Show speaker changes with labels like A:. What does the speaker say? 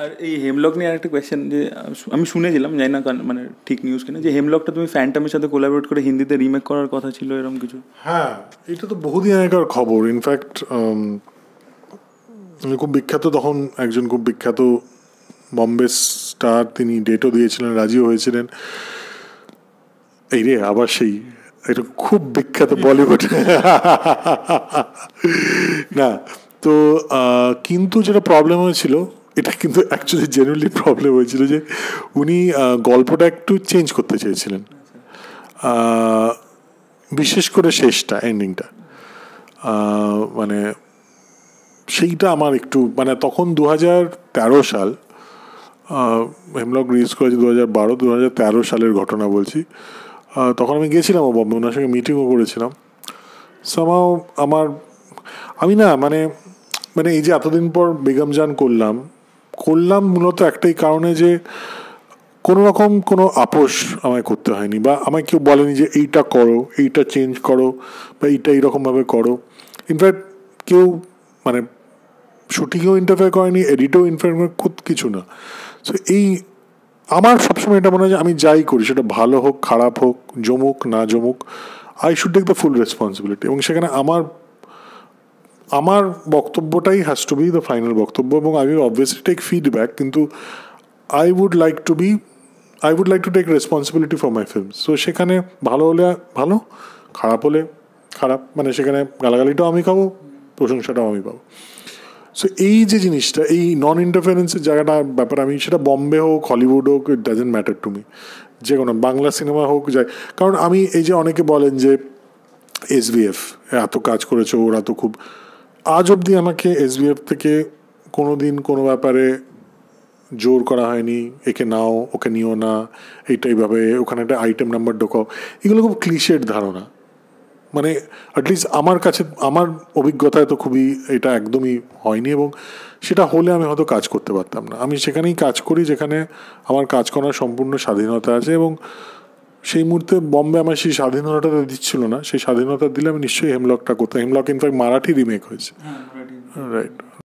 A: আর এই হেমলক নিয়ে আরেকটা কোয়েশ্চেন যে আমি শুনেছিলাম জানি না মানে ঠিক নিউজ কিনা যে হেমলকটা তুমি ফ্যান্টামের সাথে কোলাবরেট করে হিন্দিতে রিমেক করার কথা ছিল এরকম কিছু হ্যাঁ এটা তো বহুদিন আগেকার খবর ইনফ্যাক্ট খুব বিখ্যাত তখন একজন খুব বিখ্যাত বম্বে স্টার তিনি ডেটও দিয়েছিলেন রাজিও হয়েছিলেন এই রে আবার সেই এটা খুব বিখ্যাত বলিউড না তো কিন্তু যেটা প্রবলেম হয়েছিল এটা কিন্তু অ্যাকচুয়ালি জেনুয়ালি প্রবলেম হয়েছিল যে উনি গল্পটা একটু চেঞ্জ করতে চেয়েছিলেন বিশেষ করে শেষটা এন্ডিংটা মানে সেইটা আমার একটু মানে তখন দু তেরো সাল হেমলক রিলিজ করেছে দু হাজার বারো দু হাজার তেরো সালের ঘটনা বলছি তখন আমি গেছিলাম ও বম্বে ওনার সঙ্গে মিটিংও করেছিলাম সামাও আমার আমি না মানে মানে এই যে এতদিন পর বেগম করলাম করলাম মূলত একটাই কারণে যে কোনো রকম কোনো আপোষ আমায় করতে হয়নি বা আমায় কেউ বলেনি যে এইটা করো এইটা চেঞ্জ করো বা এইটা এইরকমভাবে করো ইনফ্যাক্ট কেউ মানে শুটিংও ইন্টারফেয়ার করেনি এডিটেও ইন্টারফেয়ার খুব কিছু না সো এই আমার সবসময় এটা মনে হয় যে আমি যাই করি সেটা ভালো হোক খারাপ হোক জমুক না জমুক I should take the full responsibility এবং সেখানে আমার আমার বক্তব্যটাই has to be the final বক্তব্য এবং I will obviously take feedback কিন্তু I would like to be I would like to take responsibility for my film so সেখানে ভালো হলে ভালো খারাপ হলে খারাপ মানে সেখানে গালাগালিটাও আমি খাবো প্রশংসাটাও আমি পাবো সো এই যে জিনিসটা এই নন ইন্টারফারেন্সের জায়গাটা ব্যাপার আমি সেটা বম্বে হোক হলিউড হোক it doesn't matter to me যে কোনো বাংলা সিনেমা হোক যায় কারণ আমি এই যে অনেকে বলেন যে এস এত কাজ করেছে ওরা তো খুব আজ অবধি আমাকে এসবিএফ থেকে কোনো দিন কোনো ব্যাপারে জোর করা হয়নি একে নাও ওকে নিও না এইটা এইভাবে ওখানে একটা আইটেম নাম্বার ঢোকাও এগুলো খুব ক্লিশের ধারণা মানে অ্যাটলিস্ট আমার কাছে আমার অভিজ্ঞতায় তো খুবই এটা একদমই হয়নি এবং সেটা হলে আমি হয়তো কাজ করতে পারতাম না আমি সেখানেই কাজ করি যেখানে আমার কাজ করার সম্পূর্ণ স্বাধীনতা আছে এবং সেই মুহূর্তে বম্বে আমার সেই স্বাধীনতাটা দিচ্ছিল না সেই স্বাধীনতা দিলে আমি নিশ্চয়ই হেমলকটা করতাম হেমলক ইনফ্যাক্ট মারাঠি রিমেক হয়েছে রাইট হ্যাঁ,